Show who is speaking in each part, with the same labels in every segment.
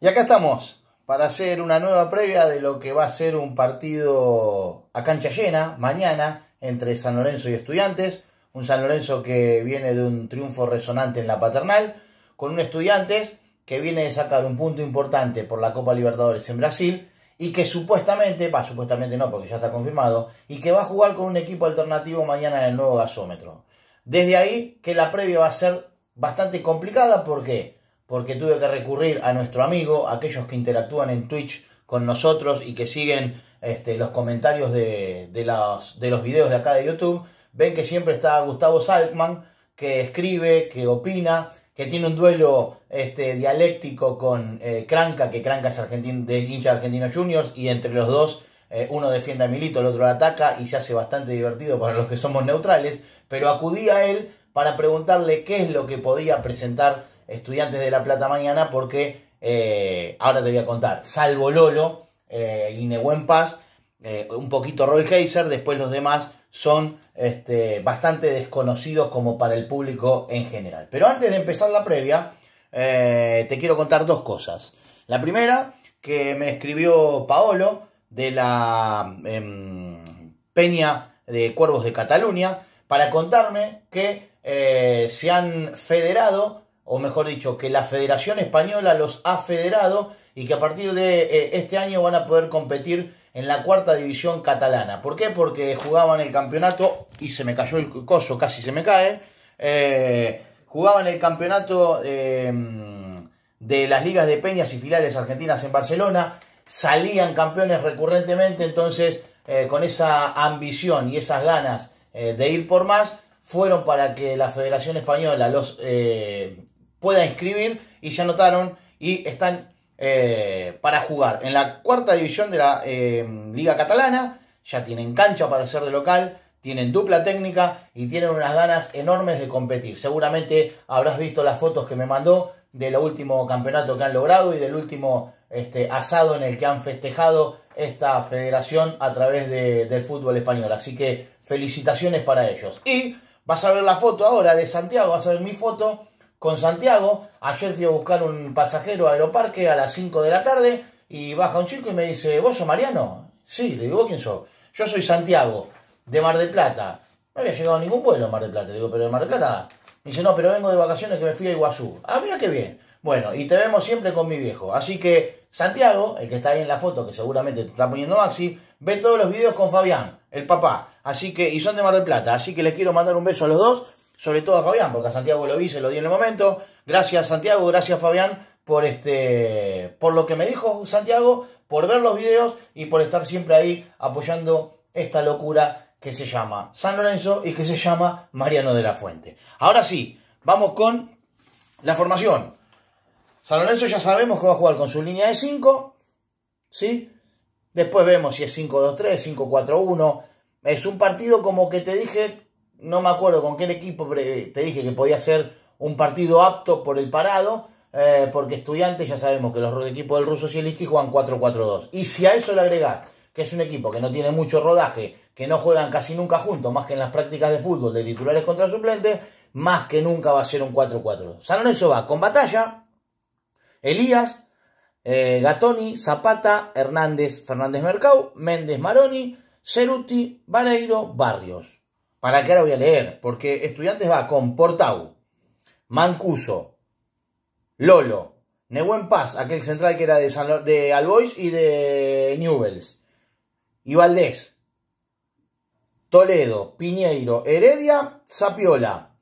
Speaker 1: Y acá estamos para hacer una nueva previa de lo que va a ser un partido a cancha llena mañana entre San Lorenzo y Estudiantes. Un San Lorenzo que viene de un triunfo resonante en la paternal, con un Estudiantes que viene de sacar un punto importante por la Copa Libertadores en Brasil y que supuestamente, va, supuestamente no, porque ya está confirmado, y que va a jugar con un equipo alternativo mañana en el nuevo gasómetro. Desde ahí que la previa va a ser bastante complicada porque porque tuve que recurrir a nuestro amigo, aquellos que interactúan en Twitch con nosotros y que siguen este, los comentarios de, los, de los videos de acá de YouTube, ven que siempre está Gustavo Saltman, que escribe, que opina, que tiene un duelo este, dialéctico con eh, Cranca, que Cranca es argentino, de hincha Argentino Juniors, y entre los dos eh, uno defiende a Milito, el otro lo ataca, y se hace bastante divertido para los que somos neutrales, pero acudí a él para preguntarle qué es lo que podía presentar Estudiantes de La Plata mañana porque eh, ahora te voy a contar, salvo Lolo eh, y Paz, eh, un poquito Roy Heiser, después los demás son este, bastante desconocidos como para el público en general. Pero antes de empezar la previa, eh, te quiero contar dos cosas. La primera, que me escribió Paolo de la em, Peña de Cuervos de Cataluña, para contarme que se han federado o mejor dicho, que la Federación Española los ha federado y que a partir de eh, este año van a poder competir en la cuarta división catalana. ¿Por qué? Porque jugaban el campeonato y se me cayó el coso, casi se me cae. Eh, jugaban el campeonato em, de las ligas de peñas y filiales argentinas en Barcelona. Salían campeones recurrentemente, entonces eh, con esa ambición y esas ganas de ir por más, fueron para que la Federación Española los pueda inscribir y ya anotaron y están eh, para jugar en la cuarta división de la eh, Liga Catalana. Ya tienen cancha para ser de local, tienen dupla técnica y tienen unas ganas enormes de competir. Seguramente habrás visto las fotos que me mandó del último campeonato que han logrado y del último este, asado en el que han festejado esta federación a través del fútbol español. Así que felicitaciones para ellos. Y vas a ver la foto ahora de Santiago, vas a ver mi foto con Santiago. Ayer fui a buscar un pasajero a Aeroparque a las 5 de la tarde y baja un chico y me dice, ¿vos sos Mariano? Sí, le digo, ¿quién sos? Yo soy Santiago, de Mar del Plata. No había llegado a ningún vuelo a Mar del Plata. Le digo, ¿pero de Mar del Plata? Me dice, no, pero vengo de vacaciones que me fui a Iguazú. Ah, mira qué bien. Bueno, y te vemos siempre con mi viejo. Así que Santiago, el que está ahí en la foto, que seguramente te está poniendo Maxi, ve todos los videos con Fabián, el papá. Así que, y son de Mar del Plata. Así que les quiero mandar un beso a los dos sobre todo a Fabián, porque a Santiago lo vi, se lo di en el momento. Gracias Santiago, gracias Fabián por este por lo que me dijo Santiago, por ver los videos y por estar siempre ahí apoyando esta locura que se llama San Lorenzo y que se llama Mariano de la Fuente. Ahora sí, vamos con la formación. San Lorenzo ya sabemos que va a jugar con su línea de 5, ¿sí? Después vemos si es 5-2-3, 5-4-1. Es un partido como que te dije no me acuerdo con qué equipo, eh, te dije que podía ser un partido apto por el parado, eh, porque estudiantes ya sabemos que los equipos del ruso socialista juegan 4-4-2. Y si a eso le agregás que es un equipo que no tiene mucho rodaje, que no juegan casi nunca juntos, más que en las prácticas de fútbol de titulares contra suplentes, más que nunca va a ser un 4-4-2. San va con Batalla, Elías, eh, Gatoni, Zapata, Hernández, Fernández Mercau, Méndez Maroni, Ceruti, Vareiro, Barrios. ¿Para qué ahora voy a leer? Porque Estudiantes va con Portau, Mancuso, Lolo, Nehuen Paz, aquel central que era de, Albois y de Newells, y Valdés, Toledo, Piñeiro, Heredia, Zapiola,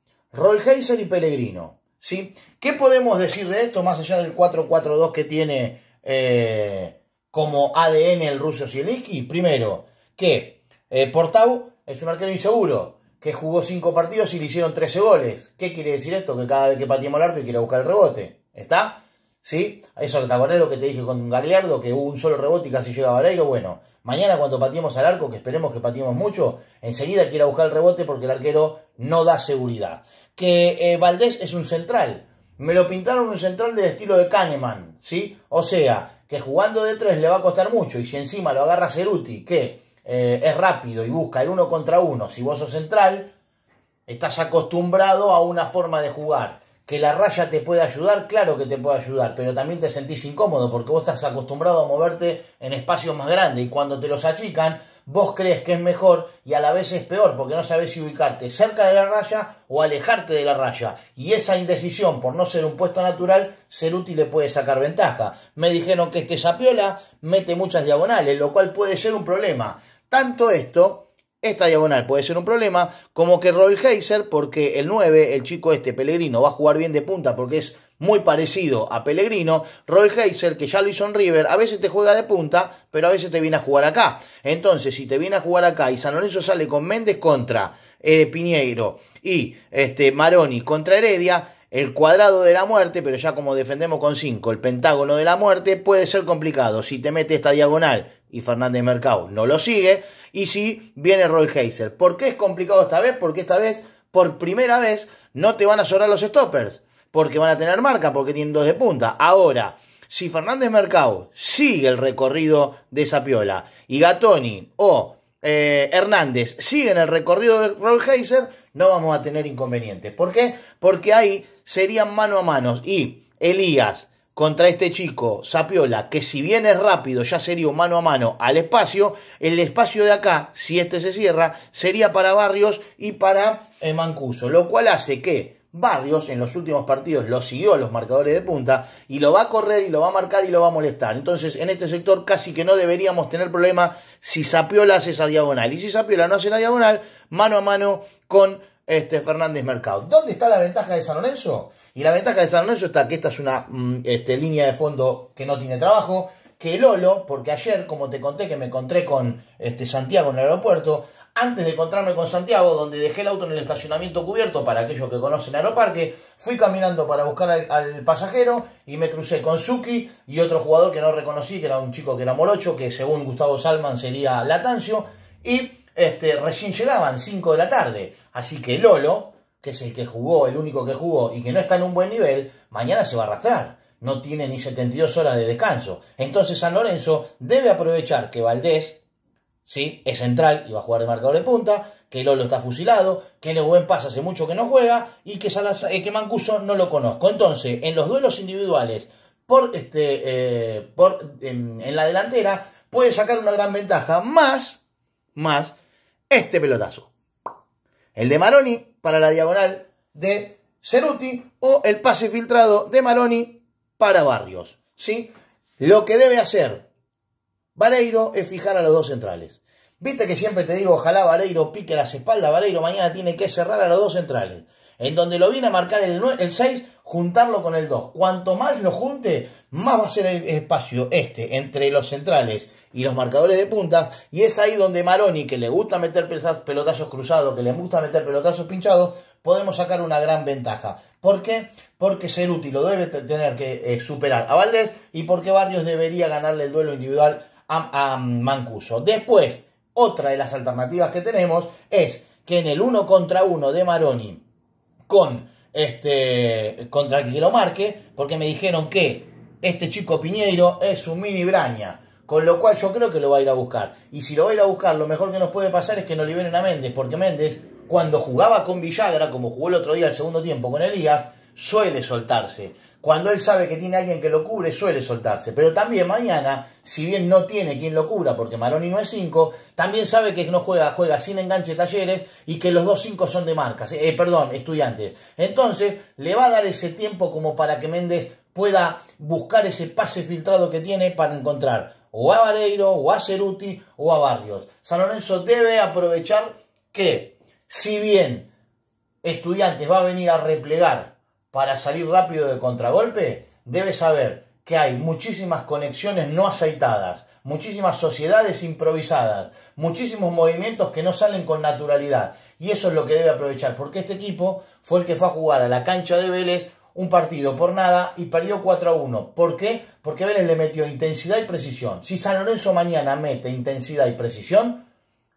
Speaker 1: Heiser y Pellegrino. ¿sí? ¿Qué podemos decir de esto más allá del 4-4-2 que tiene eh, como ADN el ruso Sielicki? Primero, que eh, Portau es un arquero inseguro, que jugó cinco partidos y le hicieron 13 goles. ¿Qué quiere decir esto? Que cada vez que pateamos el arco quiere buscar el rebote. ¿Está? ¿Sí? Eso te de lo que te dije con Gagliardo, que hubo un solo rebote y casi llegaba a aire Bueno, mañana cuando pateemos al arco, que esperemos que pateemos mucho, enseguida quiera buscar el rebote porque el arquero no da seguridad. Que eh, Valdés es un central. Me lo pintaron un central del estilo de Kahneman, ¿sí? O sea, que jugando de tres le va a costar mucho y si encima lo agarra Ceruti, ¿Qué? Eh, es rápido y busca el uno contra uno, si vos sos central, estás acostumbrado a una forma de jugar. Que la raya te puede ayudar, claro que te puede ayudar, pero también te sentís incómodo porque vos estás acostumbrado a moverte en espacios más grandes y cuando te los achican, vos crees que es mejor y a la vez es peor porque no sabés si ubicarte cerca de la raya o alejarte de la raya. Y esa indecisión por no ser un puesto natural, ser útil le puede sacar ventaja. Me dijeron que este Sapiola mete muchas diagonales, lo cual puede ser un problema. Tanto esto, esta diagonal puede ser un problema, como que Roy Heiser, porque el 9, el chico este Pellegrino, va a jugar bien de punta porque es muy parecido a Pellegrino, Heiser, que ya lo hizo en River, a veces te juega de punta, pero a veces te viene a jugar acá. Entonces, si te viene a jugar acá y San Lorenzo sale con Méndez contra eh, Piñeiro y este, Maroni contra Heredia, el cuadrado de la muerte, pero ya como defendemos con 5, el pentágono de la muerte, puede ser complicado. Si te mete esta diagonal y Fernández Mercado no lo sigue. Y si viene Roy Heiser. ¿Por qué es complicado esta vez? Porque esta vez, por primera vez, no te van a sobrar los stoppers. Porque van a tener marca, porque tienen dos de punta. Ahora, si Fernández Mercado sigue el recorrido de Sapiola y Gatoni o eh, Hernández siguen el recorrido de Roy Heiser, no vamos a tener inconvenientes. ¿Por qué? Porque ahí serían mano a mano. Y Elías contra este chico, Sapiola, que si bien es rápido, ya sería mano a mano al espacio, el espacio de acá, si este se cierra, sería para Barrios y para eh, Mancuso, lo cual hace que Barrios en los últimos partidos lo siguió los marcadores de punta y lo va a correr y lo va a marcar y lo va a molestar. Entonces, en este sector casi que no deberíamos tener problema si Sapiola hace esa diagonal. Y si Sapiola no hace la diagonal, mano a mano con este Fernández Mercado. ¿Dónde está la ventaja de San Lorenzo? Y la ventaja de San Lorenzo está que esta es una mm, este, línea de fondo que no tiene trabajo, que Lolo, porque ayer, como te conté, que me encontré con este, Santiago en el aeropuerto, antes de encontrarme con Santiago, donde dejé el auto en el estacionamiento cubierto para aquellos que conocen Aeroparque, fui caminando para buscar al, pasajero y me crucé con Suki y otro jugador que no reconocí, que era un chico que era morocho, que según Gustavo Salman sería Latancio, y este, recién llegaban, 5 de la tarde. Así que Lolo, que es el que jugó, el único que jugó y que no está en un buen nivel, mañana se va a arrastrar. No tiene ni 72 horas de descanso. Entonces San Lorenzo debe aprovechar que Valdés, ¿sí? Es central y va a jugar de marcador de punta, que Lolo está fusilado, que buen pasa hace mucho que no juega y que, eh, que Mancuso no lo conozco. Entonces, en los duelos individuales por, este, eh, por, en, en la delantera, puede sacar una gran ventaja más, más este pelotazo. El de Maroni para la diagonal de Ceruti o el pase filtrado de Maroni para Barrios. ¿sí? Lo que debe hacer valeiro es fijar a los dos centrales. Viste que siempre te digo, ojalá Valeiro pique las espaldas. Vareiro mañana tiene que cerrar a los dos centrales en donde lo viene a marcar el, el 6, juntarlo con el 2. Cuanto más lo junte, más va a ser el espacio este entre los centrales y los marcadores de punta. Y es ahí donde Maroni, que le gusta meter pelotazos cruzados, que le gusta meter pelotazos pinchados, podemos sacar una gran ventaja. ¿Por qué? Porque ser útil. lo debe tener que eh, superar a Valdés y porque Barrios debería ganarle el duelo individual a, a Mancuso. Después, otra de las alternativas que tenemos es que en el 1 contra 1 de Maroni con este contra el que lo marque, porque me dijeron que este chico Piñeiro es un mini Braña. Con lo cual yo creo que lo va a ir a buscar. Y si lo va a ir a buscar, lo mejor que nos puede pasar es que no liberen a Méndez, porque Méndez, cuando jugaba con Villagra, como jugó el otro día al segundo tiempo con Elías, suele soltarse cuando él sabe que tiene alguien que lo cubre, suele soltarse. Pero también mañana, si bien no tiene quien lo cubra, porque Maroni no es 5, también sabe que no juega, juega sin enganche talleres y que los dos 5 son de marcas, eh, perdón, estudiantes. Entonces, le va a dar ese tiempo como para que Méndez pueda buscar ese pase filtrado que tiene para encontrar o a Vareiro, o a Ceruti, o a Barrios. San Lorenzo debe aprovechar que, si bien Estudiantes va a venir a replegar para salir rápido de contragolpe, Debe saber que hay muchísimas conexiones no aceitadas, muchísimas sociedades improvisadas, muchísimos movimientos que no salen con naturalidad. Y eso es lo que debe aprovechar, porque este equipo fue el que fue a jugar a la cancha de Vélez un partido por nada y perdió 4 a 1. ¿Por qué? Porque Vélez le metió intensidad y precisión. Si San Lorenzo mañana mete intensidad y precisión,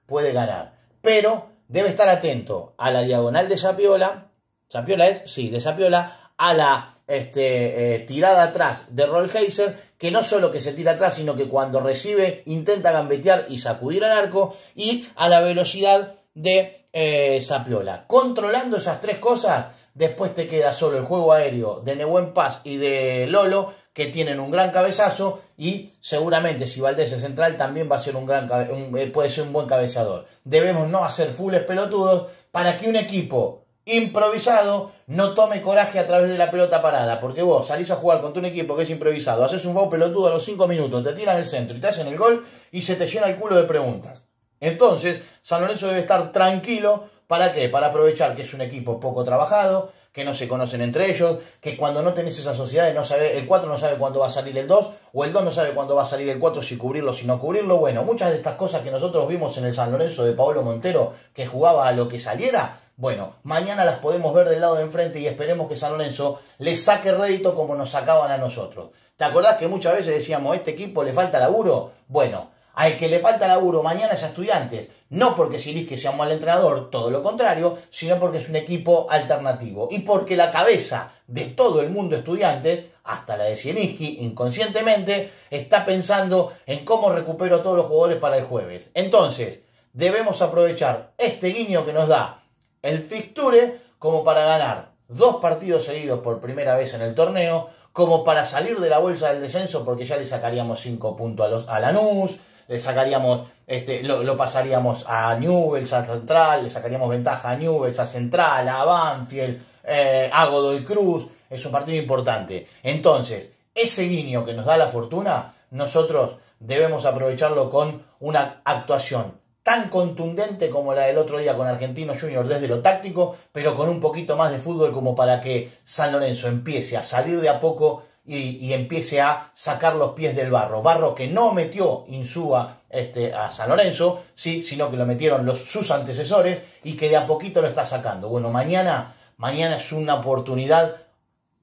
Speaker 1: puede ganar. Pero debe estar atento a la diagonal de Sapiola, Sapiola es, sí, de Sapiola a la este, eh, tirada atrás de Rollheiser, que no solo que se tira atrás, sino que cuando recibe intenta gambetear y sacudir al arco, y a la velocidad de eh, Sapiola. Controlando esas tres cosas, después te queda solo el juego aéreo de Nehuen Paz y de Lolo, que tienen un gran cabezazo, y seguramente si Valdés es central también va a ser un gran, eh, puede ser un buen cabezador. Debemos no hacer fules pelotudos para que un equipo improvisado, no tome coraje a través de la pelota parada. Porque vos salís a jugar contra un equipo que es improvisado, haces un foul pelotudo a los 5 minutos, te tiran el centro y te hacen el gol y se te llena el culo de preguntas. Entonces, San Lorenzo debe estar tranquilo. ¿Para qué? Para aprovechar que es un equipo poco trabajado, que no se conocen entre ellos, que cuando no tenés esas sociedades no sabe, el 4 no sabe cuándo va a salir el 2, o el 2 no sabe cuándo va a salir el 4, si cubrirlo, si no cubrirlo. Bueno, muchas de estas cosas que nosotros vimos en el San Lorenzo de Pablo Montero, que jugaba a lo que saliera, bueno, mañana las podemos ver del lado de enfrente y esperemos que San Lorenzo le saque rédito como nos sacaban a nosotros. ¿Te acordás que muchas veces decíamos, este equipo le falta laburo? Bueno, al que le falta laburo mañana es a estudiantes, no porque Sieniski sea un mal entrenador, todo lo contrario, sino porque es un equipo alternativo y porque la cabeza de todo el mundo estudiantes, hasta la de Sieniski inconscientemente, está pensando en cómo recupero a todos los jugadores para el jueves. Entonces, debemos aprovechar este guiño que nos da el fixture como para ganar dos partidos seguidos por primera vez en el torneo, como para salir de la bolsa del descenso porque ya le sacaríamos 5 puntos a, los, a Lanús, le sacaríamos, este, lo, pasaríamos a Newells, a Central, le sacaríamos ventaja a Newells, a Central, a Banfield, eh, a Godoy Cruz, es un partido importante. Entonces, ese guiño que nos da la fortuna, nosotros debemos aprovecharlo con una actuación tan contundente como la del otro día con Argentino Junior desde lo táctico, pero con un poquito más de fútbol como para que San Lorenzo empiece a salir de a poco y, empiece a sacar los pies del barro. Barro que no metió Insúa este, a San Lorenzo, ¿sí? sino que lo metieron los, sus antecesores y que de a poquito lo está sacando. Bueno, mañana, mañana es una oportunidad,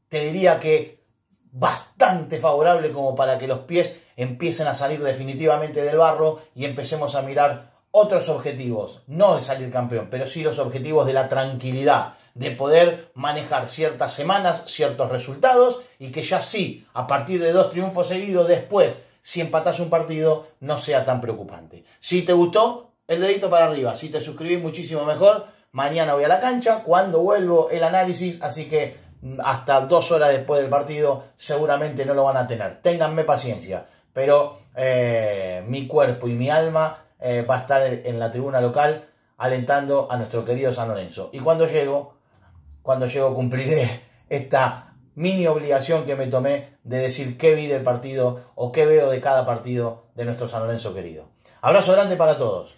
Speaker 1: te diría que bastante favorable como para que los pies empiecen a salir definitivamente del barro y empecemos a mirar otros objetivos, no de salir campeón, pero sí los objetivos de la tranquilidad, de poder manejar ciertas semanas, ciertos resultados y que ya sí, a partir de dos triunfos seguidos después, si empatás un partido, no sea tan preocupante. Si te gustó, el dedito para arriba. Si te suscribís, muchísimo mejor. Mañana voy a la cancha, cuando vuelvo el análisis, así que mm, hasta dos horas después del partido seguramente no lo van a tener. Ténganme paciencia, pero eh, mi cuerpo y mi alma eh, va a estar en la tribuna local alentando a nuestro querido San Lorenzo. Y cuando llego, cuando llego cumpliré esta mini obligación que me tomé de decir qué vi del partido o qué veo de cada partido de nuestro San Lorenzo querido. Abrazo grande para todos.